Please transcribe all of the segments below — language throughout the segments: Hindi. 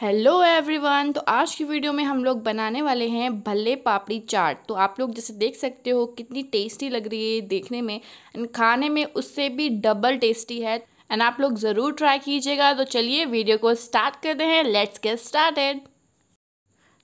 हेलो एवरीवन तो आज की वीडियो में हम लोग बनाने वाले हैं भल्ले पापड़ी चाट तो आप लोग जैसे देख सकते हो कितनी टेस्टी लग रही है देखने में एंड खाने में उससे भी डबल टेस्टी है एंड आप लोग ज़रूर ट्राई कीजिएगा तो चलिए वीडियो को स्टार्ट करते हैं let's get started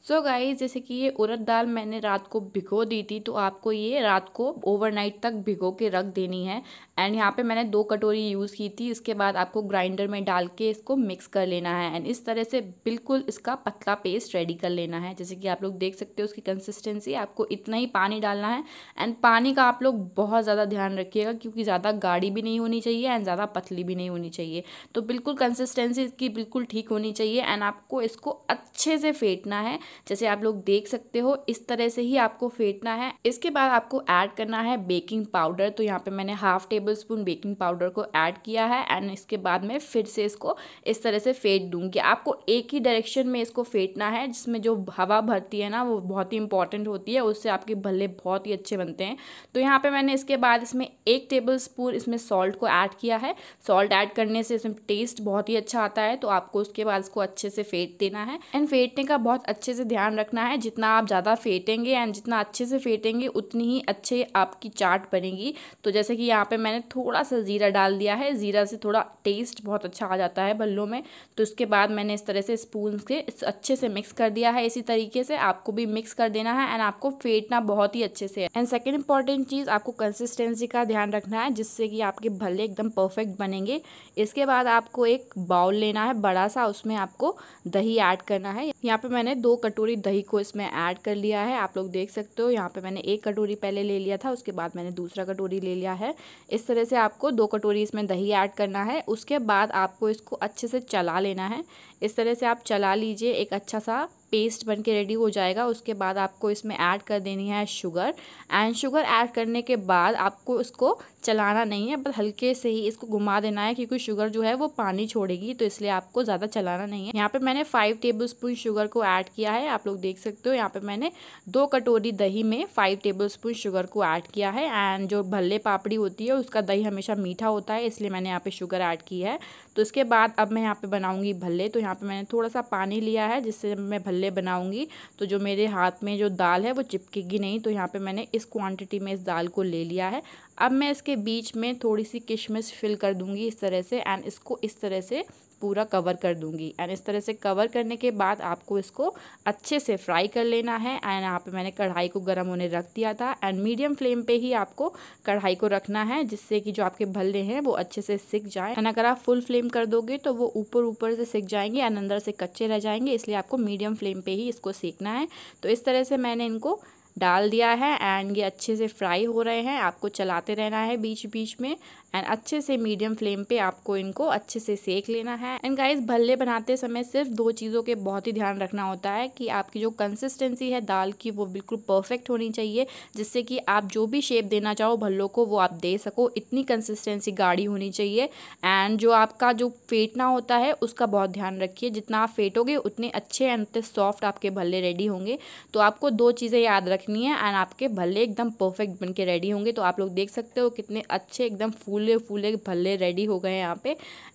so so guys जैसे कि ये उड़द दाल मैंने रात को भिगो दी थी तो आपको ये रात को ओवरनाइट तक भिगो के रख देनी है एंड यहाँ पे मैंने दो कटोरी यूज़ की थी इसके बाद आपको ग्राइंडर में डाल के इसको मिक्स कर लेना है एंड इस तरह से बिल्कुल इसका पतला पेस्ट रेडी कर लेना है जैसे कि आप लोग देख सकते हो उसकी कंसिस्टेंसी आपको इतना ही पानी डालना है एंड पानी का आप लोग बहुत ज़्यादा ध्यान रखिएगा क्योंकि ज़्यादा गाढ़ी भी नहीं होनी चाहिए एंड ज़्यादा पतली भी नहीं होनी चाहिए तो बिल्कुल कंसिस्टेंसी इसकी बिल्कुल ठीक होनी चाहिए एंड आपको इसको अच्छे से फेंटना है जैसे आप लोग देख सकते हो इस तरह से ही आपको फेंटना है इसके बाद आपको ऐड करना है बेकिंग पाउडर तो यहाँ पे मैंने half tablespoon baking powder को ऐड किया है एंड इसके बाद मैं फिर से इसको इस तरह से फेंट दूंगी आपको एक ही डायरेक्शन में इसको फेंटना है जिसमें जो हवा भरती है ना वो बहुत ही इंपॉर्टेंट होती है उससे आपके भल्ले बहुत ही अच्छे बनते हैं तो यहाँ पे मैंने इसके बाद इसमें एक टेबल स्पून इसमें सॉल्ट को ऐड किया है सॉल्ट ऐड करने से इसमें टेस्ट बहुत ही अच्छा आता है तो आपको उसके बाद इसको अच्छे से फेंट देना है एंड फेंटने का बहुत अच्छे से से ध्यान रखना है जितना आप ज़्यादा फेंटेंगे एंड जितना अच्छे से फेंटेंगे उतनी ही अच्छे आपकी चाट बनेगी तो जैसे कि यहाँ पे मैंने थोड़ा सा ज़ीरा डाल दिया है ज़ीरा से थोड़ा टेस्ट बहुत अच्छा आ जाता है भल्लों में तो उसके बाद मैंने इस तरह से स्पून से अच्छे से मिक्स कर दिया है इसी तरीके से आपको भी मिक्स कर देना है एंड आपको फेंटना बहुत ही अच्छे से एंड सेकेंड इंपॉर्टेंट चीज़ आपको कंसिस्टेंसी का ध्यान रखना है जिससे कि आपके भल्ले एकदम परफेक्ट बनेंगे इसके बाद आपको एक बाउल लेना है बड़ा सा उसमें आपको दही ऐड करना है यहाँ पे मैंने दो कट कटोरी दही को इसमें ऐड कर लिया है आप लोग देख सकते हो यहाँ पे मैंने एक कटोरी पहले ले लिया था उसके बाद मैंने दूसरा कटोरी ले लिया है इस तरह से आपको दो कटोरी इसमें दही ऐड करना है उसके बाद आपको इसको अच्छे से चला लेना है इस तरह से आप चला लीजिए एक अच्छा सा पेस्ट बन के रेडी हो जाएगा उसके बाद आपको इसमें ऐड कर देनी है शुगर एंड शुगर ऐड करने के बाद आपको उसको चलाना नहीं है बस हल्के से ही इसको घुमा देना है क्योंकि शुगर जो है वो पानी छोड़ेगी तो इसलिए आपको ज़्यादा चलाना नहीं है यहाँ पे मैंने फाइव टेबल स्पून शुगर को ऐड किया है आप लोग देख सकते हो यहाँ पर मैंने दो कटोरी दही में फाइव टेबल स्पून शुगर को ऐड किया है एंड जो भल्ले पापड़ी होती है उसका दही हमेशा मीठा होता है इसलिए मैंने यहाँ पर शुगर ऐड की है तो इसके बाद अब मैं यहाँ पर बनाऊँगी भल्ले तो यहाँ यहाँ पे मैंने थोड़ा सा पानी लिया है जिससे मैं भल्ले बनाऊँगी तो जो मेरे हाथ में जो दाल है वो चिपकेगी नहीं तो यहाँ पे मैंने इस क्वांटिटी में इस दाल को ले लिया है अब मैं इसके बीच में थोड़ी सी किशमिश फिल कर दूँगी इस तरह से एंड इसको इस तरह से पूरा कवर कर दूंगी एंड इस तरह से कवर करने के बाद आपको इसको अच्छे से फ्राई कर लेना है एंड यहाँ पे मैंने कढ़ाई को गर्म होने रख दिया था एंड मीडियम फ्लेम पे ही आपको कढ़ाई को रखना है जिससे कि जो आपके भल्ले हैं वो अच्छे से सिक जाए एंड अगर आप फुल फ्लेम कर दोगे तो वो ऊपर ऊपर से सिक जाएंगे एंड अंदर से कच्चे रह जाएंगे इसलिए आपको मीडियम फ्लेम पर ही इसको सेकना है तो इस तरह से मैंने इनको डाल दिया है एंड ये अच्छे से फ्राई हो रहे हैं आपको चलाते रहना है बीच बीच में एंड अच्छे से मीडियम फ्लेम पे आपको इनको अच्छे से सेक लेना है एंड गाइस भल्ले बनाते समय सिर्फ दो चीज़ों के बहुत ही ध्यान रखना होता है कि आपकी जो कंसिस्टेंसी है दाल की वो बिल्कुल परफेक्ट होनी चाहिए जिससे कि आप जो भी शेप देना चाहो भल्लों को वो आप दे सको इतनी कंसिस्टेंसी गाढ़ी होनी चाहिए एंड जो आपका जो फेंटना होता है उसका बहुत ध्यान रखिए जितना आप फेटोगे उतने अच्छे एंड उतने सॉफ्ट आपके भल्ले रेडी होंगे तो आपको दो चीज़ें याद रखनी है एंड आपके भल्ले एकदम परफेक्ट बन के रेडी होंगे तो आप लोग देख सकते हो कितने अच्छे एकदम फूल फूले फूले भल्ले रेडी हो गए हैं यहाँ पे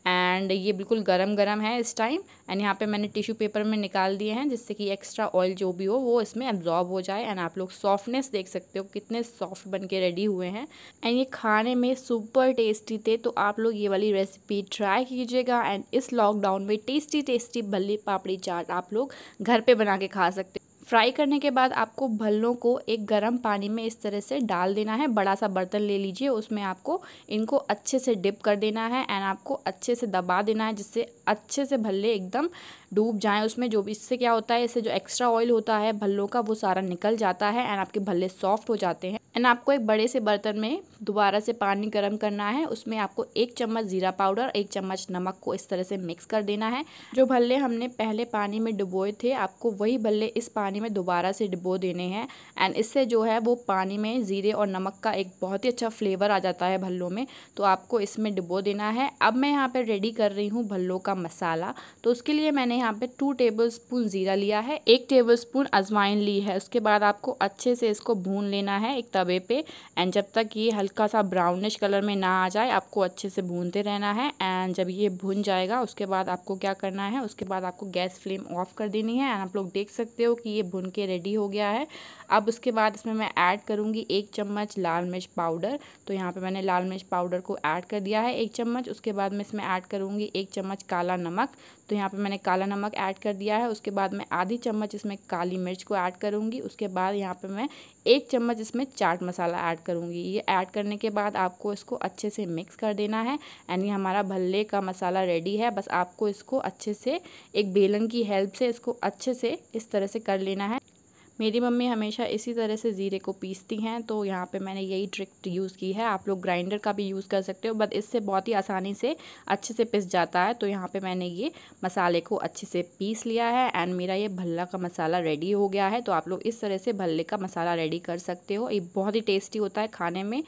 एंड ये बिल्कुल गरम गरम है इस टाइम एंड यहाँ पे मैंने टिश्यू पेपर में निकाल दिए हैं जिससे कि एक्स्ट्रा ऑयल जो भी हो वो इसमें एब्जॉर्ब हो जाए एंड आप लोग सॉफ्टनेस देख सकते हो कितने सॉफ्ट बन के रेडी हुए हैं एंड ये खाने में सुपर टेस्टी थे तो आप लोग ये वाली रेसिपी ट्राई कीजिएगा एंड इस लॉकडाउन में टेस्टी टेस्टी भले पापड़ी चाट आप लोग घर पर बना के खा सकते फ्राई करने के बाद आपको भल्लों को एक गर्म पानी में इस तरह से डाल देना है बड़ा सा बर्तन ले लीजिए उसमें आपको इनको अच्छे से डिप कर देना है एंड आपको अच्छे से दबा देना है जिससे अच्छे से भल्ले एकदम डूब जाएँ उसमें जो भी इससे क्या होता है इससे जो एक्स्ट्रा ऑयल होता है भल्लों का वो सारा निकल जाता है एंड आपके भल्ले सॉफ्ट हो जाते हैं एंड आपको एक बड़े से बर्तन में दोबारा से पानी गर्म करना है उसमें आपको एक चम्मच ज़ीरा पाउडर एक चम्मच नमक को इस तरह से मिक्स कर देना है जो भल्ले हमने पहले पानी में डुबोए थे आपको वही भल्ले इस पानी में दोबारा से डुबो देने हैं एंड इससे जो है वो पानी में ज़ीरे और नमक का एक बहुत ही अच्छा फ्लेवर आ जाता है भल्लों में तो आपको इसमें डुबो देना है अब मैं यहाँ पर रेडी कर रही हूँ भल्लों का मसाला तो उसके लिए मैंने यहाँ पे टू टेबलस्पून ज़ीरा लिया है एक टेबलस्पून अजवाइन ली है उसके बाद आपको अच्छे से इसको भून लेना है एक तवे पे एंड जब तक ये हल्का सा ब्राउनिश कलर में ना आ जाए आपको अच्छे से भूनते रहना है एंड जब ये भून जाएगा उसके बाद आपको क्या करना है उसके बाद आपको गैस फ्लेम ऑफ कर देनी है एंड आप लोग देख सकते हो कि ये भून के रेडी हो गया है अब उसके बाद इसमें मैं ऐड करूँगी एक चम्मच लाल मिर्च पाउडर तो यहाँ पर मैंने लाल मिर्च पाउडर को ऐड कर दिया है एक चम्मच उसके बाद मैं इसमें ऐड करूँगी एक चम्मच काला नमक तो यहाँ पे मैंने काला नमक ऐड कर दिया है उसके बाद मैं आधी चम्मच इसमें काली मिर्च को ऐड करूँगी उसके बाद यहाँ पे मैं एक चम्मच इसमें चाट मसाला ऐड करूँगी ये ऐड करने के बाद आपको इसको अच्छे से मिक्स कर देना है एंड ये हमारा भल्ले का मसाला रेडी है बस आपको इसको अच्छे से एक बेलन की हेल्प से इसको अच्छे से इस तरह से कर लेना है मेरी मम्मी हमेशा इसी तरह से ज़ीरे को पीसती हैं तो यहाँ पे मैंने यही ट्रिक यूज़ की है आप लोग ग्राइंडर का भी यूज़ कर सकते हो बट इससे बहुत ही आसानी से अच्छे से पिस जाता है तो यहाँ पे मैंने ये मसाले को अच्छे से पीस लिया है एंड मेरा ये भल्ला का मसाला रेडी हो गया है तो आप लोग इस तरह से भल्ले का मसाला रेडी कर सकते हो ये बहुत ही टेस्टी होता है खाने में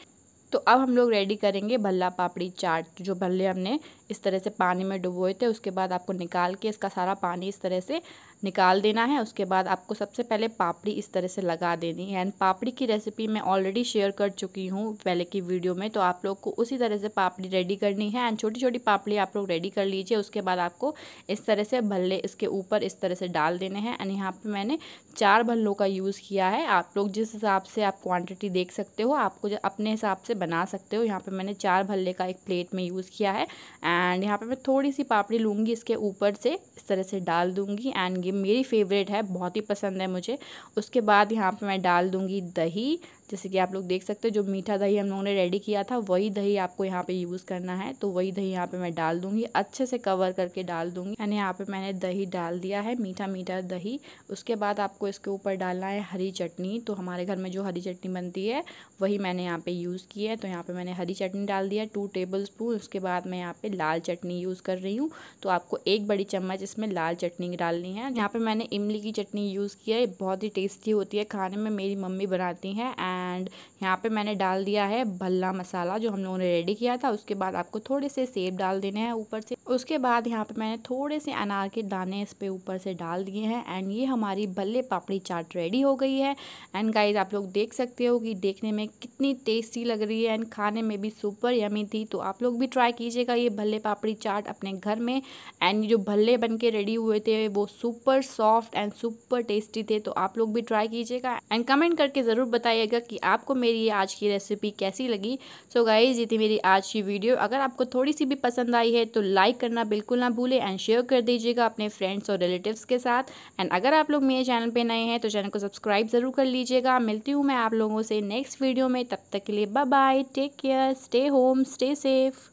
तो अब हम लोग रेडी करेंगे भल्ला पापड़ी चाट जो भल्ले हमने इस तरह से पानी में डुबोए थे उसके बाद आपको निकाल के इसका सारा पानी इस तरह से निकाल देना है उसके बाद आपको सबसे पहले पापड़ी इस तरह से लगा देनी है एंड पापड़ी की रेसिपी मैं ऑलरेडी शेयर कर चुकी हूँ पहले की वीडियो में तो आप लोग को उसी तरह से पापड़ी रेडी करनी है एंड छोटी छोटी पापड़ी आप लोग रेडी कर लीजिए उसके बाद आपको इस तरह से भल्ले इसके ऊपर इस तरह से डाल देने हैं एंड यहाँ पर मैंने चार भल्लों का यूज़ किया है आप लोग जिस हिसाब से आप क्वान्टिटी देख सकते हो आपको अपने हिसाब से बना सकते हो यहाँ पर मैंने चार भल्ले का एक प्लेट में यूज़ किया है एंड यहाँ पर मैं थोड़ी सी पापड़ी लूँगी इसके ऊपर से इस तरह से डाल दूँगी एंड ये मेरी फेवरेट है बहुत ही पसंद है मुझे उसके बाद यहाँ पे मैं डाल दूँगी दही जैसे कि आप लोग देख सकते हो जो मीठा दही हम लोगों ने रेडी किया था वही दही आपको यहाँ पे यूज़ करना है तो वही दही यहाँ पे मैं डाल दूँगी अच्छे से कवर करके डाल दूँगी यानी यहाँ पे मैंने दही डाल दिया है मीठा मीठा दही उसके बाद आपको इसके ऊपर डालना है हरी चटनी तो हमारे घर में जो हरी चटनी बनती है वही मैंने यहाँ पर यूज़ की है तो यहाँ पर मैंने हरी चटनी डाल दिया टू टेबल स्पून उसके बाद मैं यहाँ पर लाल चटनी यूज़ कर रही हूँ तो आपको एक बड़ी चम्मच इसमें लाल चटनी डालनी है यहाँ पर मैंने इमली की चटनी यूज़ की है बहुत ही टेस्टी होती है खाने में मेरी मम्मी बनाती हैं एंड एंड यहाँ पे मैंने डाल दिया है भल्ला मसाला जो हम लोगों ने रेडी किया था उसके बाद आपको थोड़े से सेब डाल देने हैं ऊपर से उसके बाद यहाँ पे मैंने थोड़े से अनार के दाने इस पर ऊपर से डाल दिए हैं एंड ये हमारी भल्ले पापड़ी चाट रेडी हो गई है एंड गाइज आप लोग देख सकते हो कि देखने में कितनी टेस्टी लग रही है एंड खाने में भी सुपर यमी थी तो आप लोग भी ट्राई कीजिएगा ये भल्ले पापड़ी चाट अपने घर में एंड जो भल्ले बन के रेडी हुए थे वो super soft and super tasty थे तो आप लोग भी ट्राई कीजिएगा एंड कमेंट करके ज़रूर बताइएगा कि आपको मेरी आज की रेसिपी कैसी लगी सो गाइज ये थी मेरी आज की वीडियो अगर आपको थोड़ी सी भी पसंद आई है तो लाइक करना बिल्कुल ना भूलें एंड शेयर कर दीजिएगा अपने फ्रेंड्स और रिलेटिव्स के साथ एंड अगर आप लोग मेरे चैनल पर नए हैं तो चैनल को सब्सक्राइब ज़रूर कर लीजिएगा मिलती हूँ मैं आप लोगों से नेक्स्ट वीडियो में तब तक के लिए bye bye take care stay home stay safe